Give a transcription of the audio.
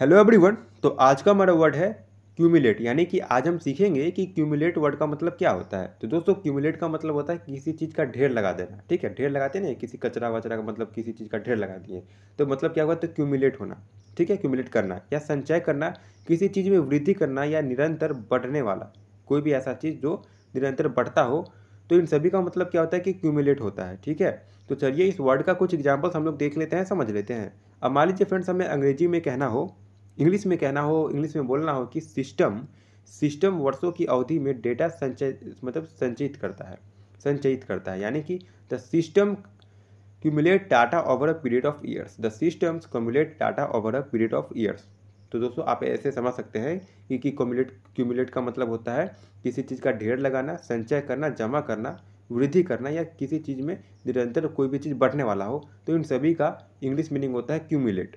hello everyone तो आज का हमारा वर्ड है क्यूमुलेट यानी कि आज हम सीखेंगे कि क्यूमुलेट वर्ड का मतलब क्या होता है तो दोस्तों क्यूमुलेट का मतलब होता है किसी चीज़ का ढेर लगा देना ठीक है ढेर लगाते ना किसी कचरा वचरा का मतलब किसी चीज़ का ढेर लगा दिए तो मतलब क्या हुआ तो क्यूमुलेट होना ठीक है क्यूमुलेट करना या संचय करना किसी चीज़ में वृद्धि करना या निरंतर बढ़ने वाला कोई भी ऐसा चीज़ जो निरंतर बढ़ता हो तो इन सभी का मतलब क्या होता है कि क्यूमुलेट होता है ठीक है तो चलिए इस वर्ड का कुछ एग्जाम्पल्स हम लोग देख लेते हैं समझ लेते हैं अब मान लीजिए फ्रेंड्स हमें अंग्रेजी में कहना हो इंग्लिश में कहना हो इंग्लिश में बोलना हो कि सिस्टम सिस्टम वर्षों की अवधि में डेटा संचय मतलब संचयित करता है संचयित करता है यानी कि the system cumulate data over a period of years the systems cumulate data over a period of years तो दोस्तों आप ऐसे समझ सकते हैं कि कि क्यूमुलेट क्यूमुलेट का मतलब होता है किसी चीज़ का ढेर लगाना संचय करना जमा करना वृद्धि करना या किसी चीज़ में निरंतर कोई भी चीज़ बढ़ने वाला हो तो इन सभी का इंग्लिश मीनिंग होता है क्यूमुलेट